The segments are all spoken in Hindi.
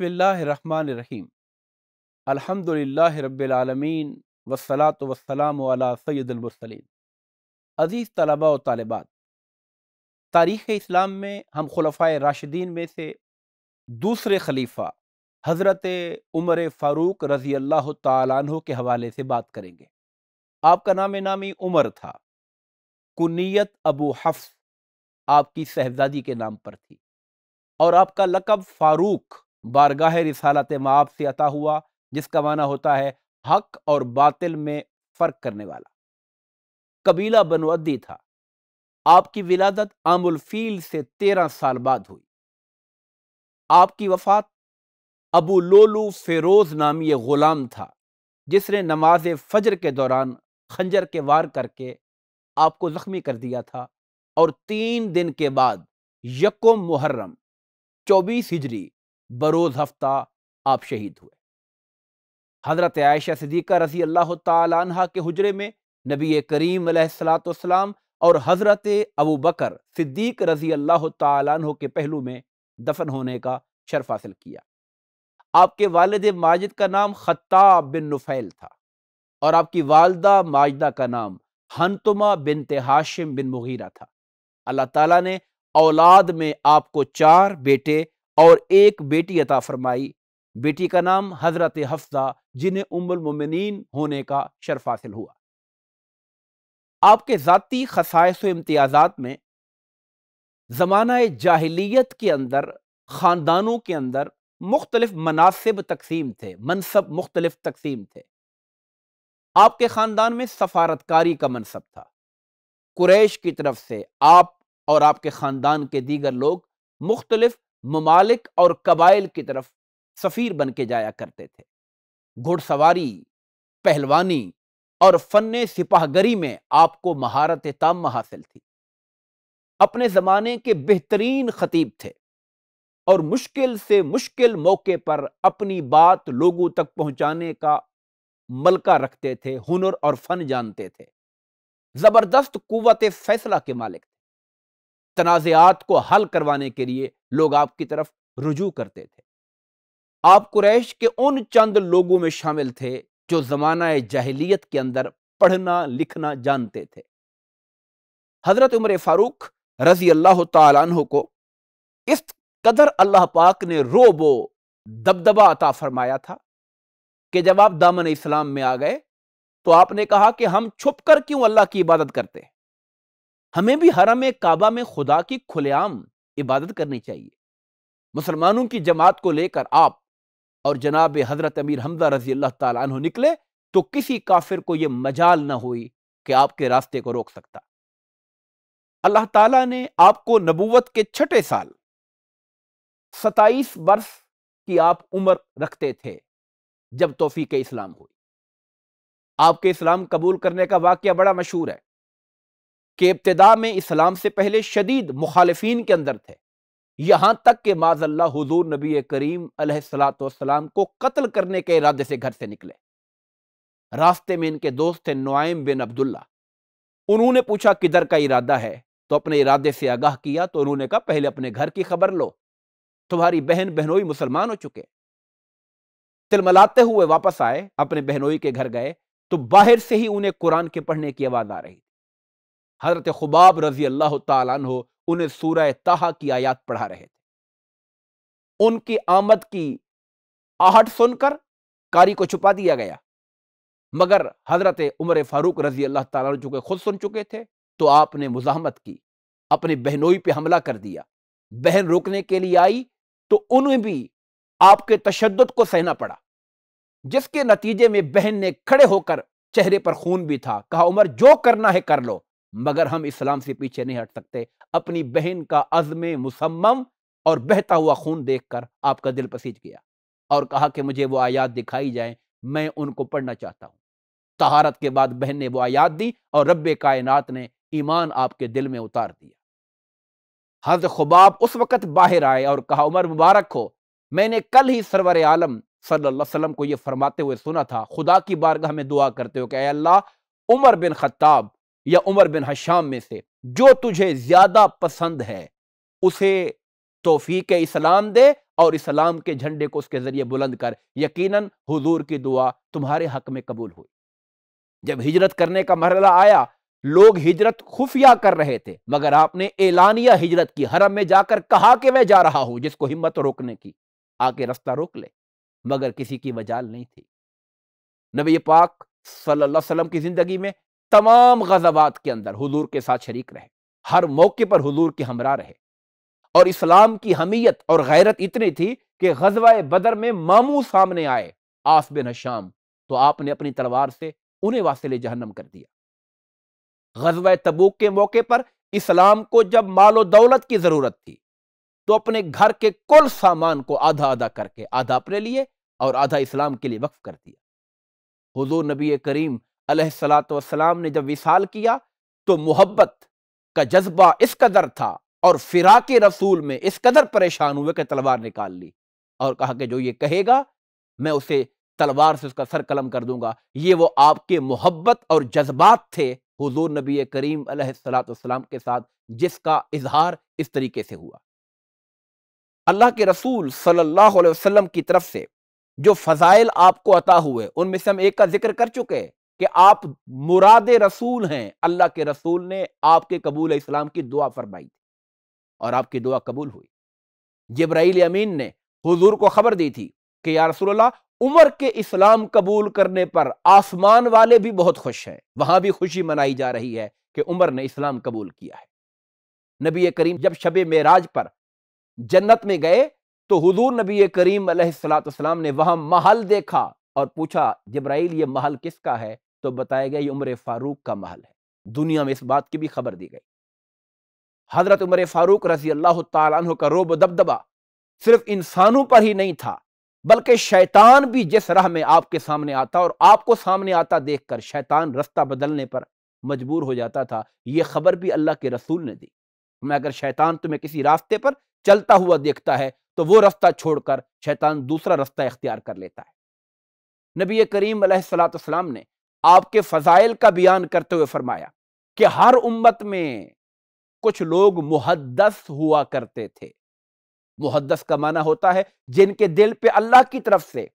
बिस्मिल्लाहिर्रहमानिर्रहीम अल्हम्दुलिल्लाह रब्बिल आलमीन वस्सलातु वस्सलाम अला सय्यदुल मुरसलीन अज़ीज़ तलबा व तालिबात तारीख़ इस्लाम में हम खुलफाए राशिदीन में से दूसरे खलीफा हज़रत उमर फ़ारूक रज़ी अल्लाह तु के हवाले से बात करेंगे आपका नाम नामी उमर था कुनीत अबू हफ्स आपकी साहबजादी के नाम पर थी और आपका लकब फ़ारूक बारगाह रिसालत माप से अता हुआ जिसका माना होता है हक और बातिल में फ़र्क करने वाला कबीला बनवदी था आपकी विलादत आमुलफील से तेरह साल बाद हुई आपकी वफात अबू लोलू फेरोज ये ग़ुलाम था जिसने नमाज फजर के दौरान खंजर के वार करके आपको ज़ख्मी कर दिया था और तीन दिन के बाद यको मुहर्रम चौबीस हिजरी बरोज़ हफ्ता आप शहीद हुए हज़रत आयशा सदीक़ा रजी अल्लाह तहा के हजरे में नबी करीम सलातम और हज़रत अबू बकर सिद्दीक रजी अल्लाह तहों के पहलू में दफन होने का शर्फ हासिल किया आपके वालद माजिद का नाम खत्ताब बिन नुफैल था और आपकी वालदा माजदा का नाम हंतुमा बिन तहाशिम बिन मुगीरा था अल्लाह ताला ने औलाद में आपको चार बेटे और एक बेटी अता फरमाई बेटी का नाम हज़रत हफ्जा जिन्हें उमुलमिन होने का शर्फ हासिल हुआ आपके ज़ाती खसायस इम्तियाज़ात में ज़माना जाहलीत के अंदर ख़ानदानों के अंदर मुख्तलिफ मनासिब तकसीम थे मनसब मुख्तलिफ तकसीम थे आपके ख़ानदान में सफारतकारी का मनसब था कुरैश की तरफ से आप और आपके ख़ानदान के दीगर लोग मुख्तलिफ ममालिक और कबाइल की तरफ सफ़ीर बन के जाया करते थे घुड़सवारी पहलवानी और फन सिपाहगरी में आपको महारत तम हासिल थी अपने ज़माने के बेहतरीन खतीब थे और मुश्किल से मुश्किल मौके पर अपनी बात लोगों तक पहुंचाने का मलका रखते थे हुनर और फन जानते थे ज़बरदस्त कुत फैसला के मालिक तनाज़ात को हल करवाने के लिए लोग आपकी तरफ रुजू करते थे आप कुरैश के उन चंद लोगों में शामिल थे जो ज़माना जहलीत के अंदर पढ़ना लिखना जानते थे हज़रत उम्र फ़ारूक रजी अल्लाह तु को इस कदर अल्लाह पाक ने रो बो दबदबा अता फरमाया था कि जब आप दामन इस्लाम में आ गए तो आपने कहा कि हम छुप कर क्यों अल्लाह की इबादत करते हैं हमें भी हरम काबा में खुदा की खुलेआम इबादत करनी चाहिए मुसलमानों की जमात को लेकर आप और जनाब हजरत अमीर हमजा रजी अल्लाह तु निकले तो किसी काफिर को यह मजाल ना हुई कि आपके रास्ते को रोक सकता अल्लाह ताला ने आपको नबूवत के छठे साल सताईस वर्ष की आप उम्र रखते थे जब तोफीक के इस्लाम हुई आपके इस्लाम कबूल करने का वाक्य बड़ा मशहूर है कि इब्तदा में इस्लाम से पहले शदीद मुखालफी के अंदर थे यहां तक कि माजल्ला हजूर नबी करीम सलाम को कत्ल करने के इरादे से घर से निकले रास्ते में इनके दोस्त थे नोयम बिन अब्दुल्ला उन्होंने पूछा किधर का इरादा है तो अपने इरादे से आगाह किया तो उन्होंने कहा पहले अपने घर की खबर लो तुम्हारी बहन बहनोई मुसलमान हो चुके तिलमलाते हुए वापस आए अपने बहनोई के घर गए तो बाहर से ही उन्हें कुरान के पढ़ने की आवाज़ आ रही हज़रत खुबाब रजी अल्लाह तु उन्हें सूरह ताहा की आयात पढ़ा रहे थे उनकी आमद की आहट सुनकर कारी को छुपा दिया गया मगर हज़रत उमर फारूक रजी अल्लाह तुके खुद सुन चुके थे तो आपने मुजामत की अपने बहनोई पे हमला कर दिया बहन रोकने के लिए आई तो उन्हें भी आपके तशद को सहना पड़ा जिसके नतीजे में बहन ने खड़े होकर चेहरे पर खून भी था कहा उमर जो करना है कर लो मगर हम इस्लाम से पीछे नहीं हट सकते अपनी बहन का अज़म मुसम्म और बहता हुआ खून देखकर आपका दिल पसीज गया और कहा कि मुझे वो आयात दिखाई जाए मैं उनको पढ़ना चाहता हूँ तहारत के बाद बहन ने वो आयात दी और रब कायनात ने ईमान आपके दिल में उतार दिया हज खुबाब उस वक़्त बाहर आए और कहा उमर मुबारक हो मैंने कल ही सरवर आलम सल्लाम को यह फरमाते हुए सुना था खुदा की बारगाह में दुआ करते हो कि अल्लाह उमर बिन खत्ताब या उमर बिन हशाम में से जो तुझे ज़्यादा पसंद है उसे तोफीक इस्लाम दे और इस्लाम के झंडे को उसके ज़रिए बुलंद कर यकीनन हुजूर की दुआ तुम्हारे हक में कबूल हुई जब हिजरत करने का मरला आया लोग हिजरत खुफिया कर रहे थे मगर आपने एलानिया हिजरत की हरम में जाकर कहा कि मैं जा रहा हूं जिसको हिम्मत रोकने की आके रास्ता रोक ले मगर किसी की मजाल नहीं थी नबी पाक सल्लल्लाहु अलैहि वसल्लम की जिंदगी में तमाम गजबात के अंदर हजूर के साथ शरीक रहे हर मौके पर हजूर के हमरा रहे और इस्लाम की हमीयत और गैरत इतनी थी कि गजवा बदर में मामू सामने आए आस बिन शाम तो आपने अपनी तलवार से उन्हें वासिले जहन्नम कर दिया गजवा तबूक के मौके पर इस्लाम को जब मालो दौलत की जरूरत थी तो अपने घर के कुल सामान को आधा आधा करके आधा अपने लिए और आधा इस्लाम के लिए वक्फ कर दिया हजूर नबी करीम अलैहिस्सलाम ने जब विसाल किया तो मोहब्बत का जज्बा इस कदर था और फिरा के रसूल में इस कदर परेशान हुए कि तलवार निकाल ली और कहा कि जो ये कहेगा मैं उसे तलवार से उसका सर कलम कर दूंगा ये वो आपके मोहब्बत और जज्बात थे हुजूर नबी करीम सलाम के साथ जिसका इजहार इस तरीके से हुआ अल्लाह के रसूल सल्लल्लाहु अलैहि वसल्लम की तरफ से जो फ़ज़ाइल आपको अता हुए उनमें से हम एक का जिक्र कर चुके हैं कि आप मुराद रसूल हैं अल्लाह के रसूल ने आपके कबूल इस्लाम की दुआ फरमाई थी और आपकी दुआ कबूल हुई जब्राइल अमीन ने हुजूर को खबर दी थी कि या रसूल्ला उमर के इस्लाम कबूल करने पर आसमान वाले भी बहुत खुश हैं वहां भी खुशी मनाई जा रही है कि उमर ने इस्लाम कबूल किया है नबी करीम जब शब मेराज पर जन्नत में गए तो हुजूर नबी करीम सलाम ने वहां महल देखा और पूछा जब्राइल ये महल किसका है तो बताया गया ये उम्र फारूक का महल है दुनिया में इस बात की भी खबर दी गई हजरत उम्र फारूक रजी अल्लाह तु का रोब दबदबा सिर्फ इंसानों पर ही नहीं था बल्कि शैतान भी जिस राह में आपके सामने आता और आपको सामने आता देखकर शैतान रास्ता बदलने पर मजबूर हो जाता था यह खबर भी अल्लाह के रसूल ने दी मैं अगर शैतान तुम्हें किसी रास्ते पर चलता हुआ देखता है तो वो रास्ता छोड़कर शैतान दूसरा रास्ता इख्तियार कर लेता है नबी करीम सलाम ने आपके फ़ज़ाइल का बयान करते हुए फरमाया कि हर उम्मत में कुछ लोग मुहदस हुआ करते थे मुहदस का माना होता है जिनके दिल पे अल्लाह की तरफ से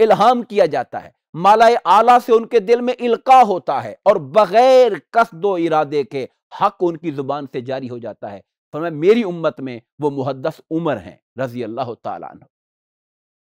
इल्हाम किया जाता है मालाए आला से उनके दिल में इल्का होता है और बगैर कसदो इरादे के हक उनकी जुबान से जारी हो जाता है फरमाया मेरी उम्मत में वो मुहदस उमर हैं रजी अल्लाह तला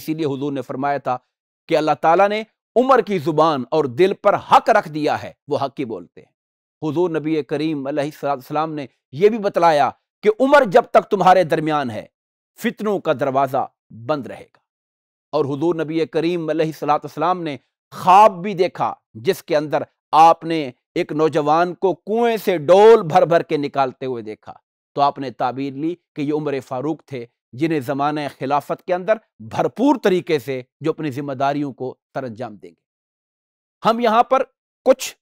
इसीलिए हुजूर ने फरमाया था कि अल्लाह ताला ने उमर की जुबान और दिल पर हक रख दिया है वो हक ही बोलते हैं हुजूर नबी करीम सलाम ने यह भी बतलाया कि उमर जब तक तुम्हारे दरमियान है फितनों का दरवाज़ा बंद रहेगा और हुजूर नबी करीम सलाम ने ख्वाब भी देखा जिसके अंदर आपने एक नौजवान को कुएं से डोल भर भर के निकालते हुए देखा तो आपने ताबीर ली कि ये उम्र फारूक थे जिन्हें जमान खिलाफत के अंदर भरपूर तरीके से जो अपनी जिम्मेदारियों को सर अंजाम देंगे हम यहाँ पर कुछ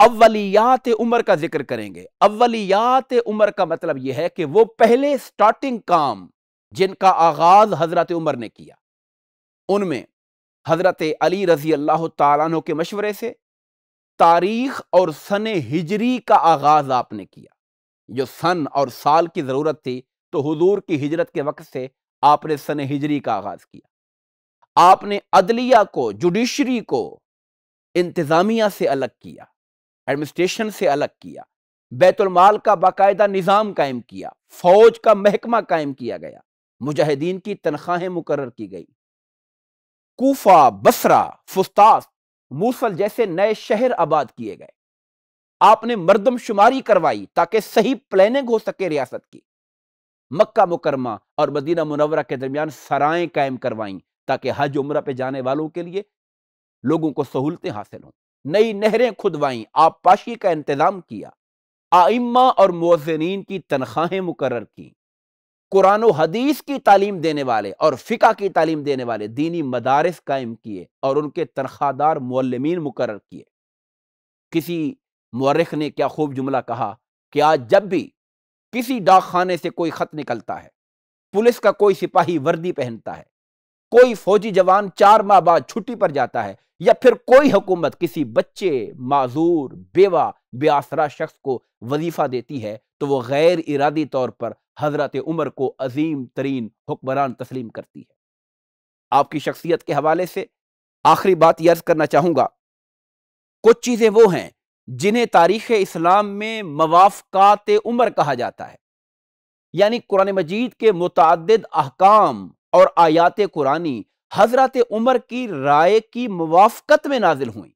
अवलियात उम्र का जिक्र करेंगे अवलियात उम्र का मतलब यह है कि वो पहले स्टार्टिंग काम जिनका आगाज हजरत उमर ने किया उनमें हजरत अली रजी अल्लाह तु के मशवरे से तारीख और सन हिजरी का आगाज आपने किया जो सन और साल की ज़रूरत थी तो हजूर की हिजरत के वक्त से आपने सन हिजरी का आगाज किया आपने अदलिया को जुडिशरी को इंतज़ामिया से अलग किया एडमिनिस्ट्रेशन से अलग किया बैतुलमाल का बाकायदा निज़ाम कायम किया फौज का महकमा कायम किया गया मुजाहिदीन की तनख्वाहें मुकर की गई कूफा बसरा फुस्तास मूसल जैसे नए शहर आबाद किए गए आपने मरदम शुमारी करवाई ताकि सही प्लानिंग हो सके रियासत की मक्का मुकरमा और मदीना मुनवरा के दरमियान सराएँ कायम करवाई ताकि हज उम्र पे जाने वालों के लिए लोगों को सहूलतें हासिल हों नई नहरें खुदवाईं आबपाशी का इंतज़ाम किया आइम्मा और मुजनिन की तनख्वाहें मुकर की कुरान हदीस की तालीम देने वाले और फ़िका की तालीम देने वाले दीनी मदारस कायम किए और उनके तनख्वाहदार मौलमीन मुकर किए किसी मौरख ने क्या खूब जुमला कहा कि आज जब भी किसी डाक खाने से कोई ख़त निकलता है पुलिस का कोई सिपाही वर्दी पहनता है कोई फौजी जवान चार माह बाद छुट्टी पर जाता है या फिर कोई हुकूमत किसी बच्चे माजूर बेवा बेआसरा शख्स को वजीफा देती है तो वह गैर इरादी तौर पर हजरत उमर को अजीम तरीन हुक्मरान तस्लीम करती है आपकी शख्सियत के हवाले से आखिरी बात यर्ज करना चाहूंगा कुछ चीज़ें वो हैं जिन्हें तारीख़ इस्लाम में मवाफकात उम्र कहा जाता है यानी कुरान मजीद के मुतद अहकाम और आयात कुरानी हज़रत उमर की राय की मवाफकत में नाजिल हुई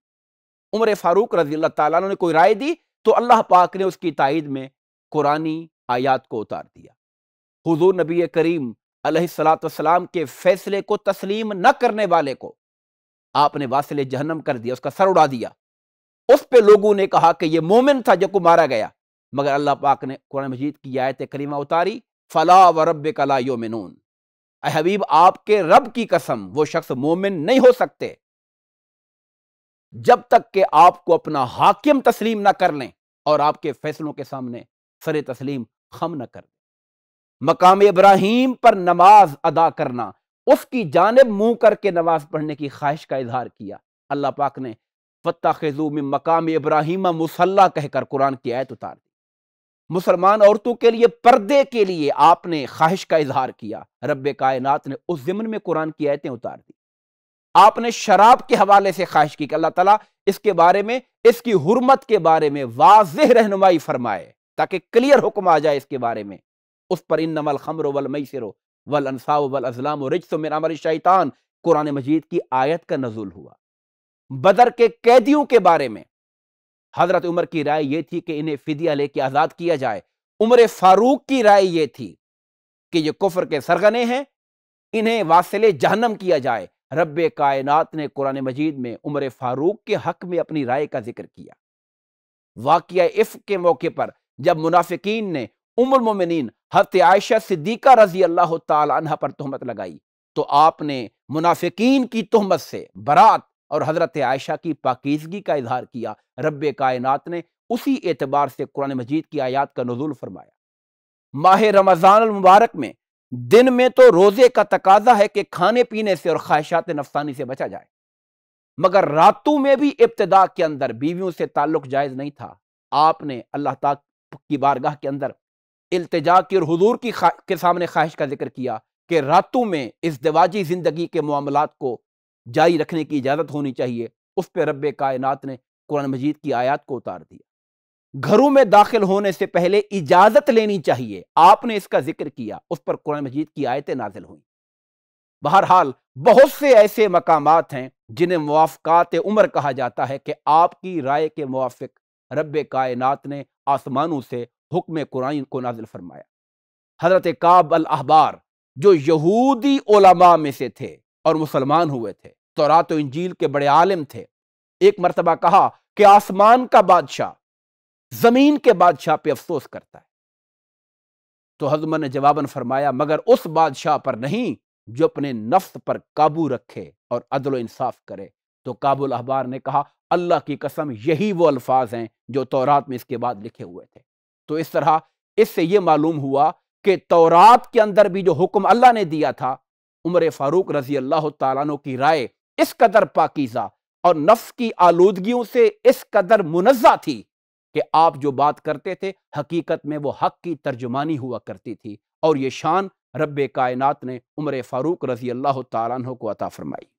उम्र फ़ारूक रजी तला ने कोई राय दी तो अल्लाह पाक ने उसकी तइद में कुरानी आयात को उतार दिया हजूर नबी करीम सलाम के फैसले को तस्लीम न करने वाले को आपने वासिल जहनम कर दिया उसका सर उड़ा दिया उस पे लोगों ने कहा कि ये मोमिन था जो को मारा गया मगर अल्लाह पाक ने कुरान मजीद की आयत करीमा उतारी फला व रब कला योमिन हबीब आपके रब की कसम वो शख्स मोमिन नहीं हो सकते जब तक के आपको अपना हाकिम तस्लीम ना कर लें और आपके फैसलों के सामने सर तस्लीम खम ना कर लें मकाम इब्राहिम पर नमाज अदा करना उसकी जानब मुंह करके नमाज पढ़ने की ख्वाहिश का इजहार किया अल्लाह पाक ने फ़तः खजू में मकाम इब्राहिम मुसल्ला कहकर कुरान की आयत उतार दी मुसलमान औरतों के लिए पर्दे के लिए आपने ख्वाहिश का इजहार किया रब कायनात ने उस ज़िमन में कुरान की आयतें उतार दी आपने शराब के हवाले से ख्वाहिश की अल्लाह तला इसके बारे में इसकी हरमत के बारे में वाज रहनुमाई फरमाए ताकि क्लियर हुक्म आ जाए इसके बारे में उस पर इन नमल खमरो वल मई सिरो वल अनसाओ वल अजलाम रिजस मेरा शैतान कुरान मजीद की आयत का नजुल हुआ बदर के कैदियों के बारे में हजरत उमर की राय यह थी कि इन्हें फिदिया लेके आज़ाद किया जाए उमर फारूक की राय यह थी कि ये कुफर के सरगने हैं इन्हें वासिले जहनम किया जाए रब कायनात ने कुरान मजीद में उमर फारूक के हक में अपनी राय का जिक्र किया वाक्य इफ़ के मौके पर जब मुनाफिकीन ने उमर मोमिन हत आयशा सिद्दीका रजी अल्लाह तह पर तहमत लगाई तो आपने मुनाफिकीन की तहमत से बरात और हज़रत आयशा की पाकिजगी का इजहार किया रब कायनात ने उसी एतबार से कुरान मजीद की आयात का नजूल फरमाया माह रमज़ान मुबारक में दिन में तो रोज़े का तकाजा है कि खाने पीने से और ख्वाहिशात नफसानी से बचा जाए मगर रातों में भी इब्तदा के अंदर बीवियों से ताल्लुक जायज़ नहीं था आपने अल्लाह ताक की बारगाह के अंदर इल्तजा की और हजूर की के सामने ख्वाहिश का जिक्र किया कि रातों में इस दवाजी ज़िंदगी के मामला को जारी रखने की इजाज़त होनी चाहिए उस पर रब कायनात ने कुरान मजीद की आयात को उतार दिया घरों में दाखिल होने से पहले इजाज़त लेनी चाहिए आपने इसका जिक्र किया उस पर कुरान मजीद की आयतें नाजिल हुई बहरहाल बहुत से ऐसे मकाम हैं जिन्हें मुआफ़ात उम्र कहा जाता है कि आपकी राय के मुआफ़ रब कायनात ने आसमानों से हुक्म कुरान को नाजिल फरमाया हज़रत काब अल अहबार जो यहूदी ओलामा में से थे और मुसलमान हुए थे तोरात इंजील के बड़े आलिम थे एक मरतबा कहा कि आसमान का बादशाह जमीन के बादशाह पे अफसोस करता है तो हजमन ने जवाबन फरमाया मगर उस बादशाह पर नहीं जो अपने नफ्स पर काबू रखे और अदल इंसाफ करे तो काबुल अखबार ने कहा अल्लाह की कसम यही वो अल्फाज हैं जो तौरात में इसके बाद लिखे हुए थे तो इस तरह इससे यह मालूम हुआ कि तौरात के अंदर भी जो हुक्म अल्लाह ने दिया था उमर फारूक रजी अल्लाह तु की राय इस कदर पाकिज़ा और नफ्स की आलूदगियों से इस कदर मुनजा थी कि आप जो बात करते थे हकीकत में वो हक की तर्जुमानी हुआ करती थी और ये शान रब कायनात ने उम्र फ़ारूक रज़ी अल्लाह तु को अता फरमाई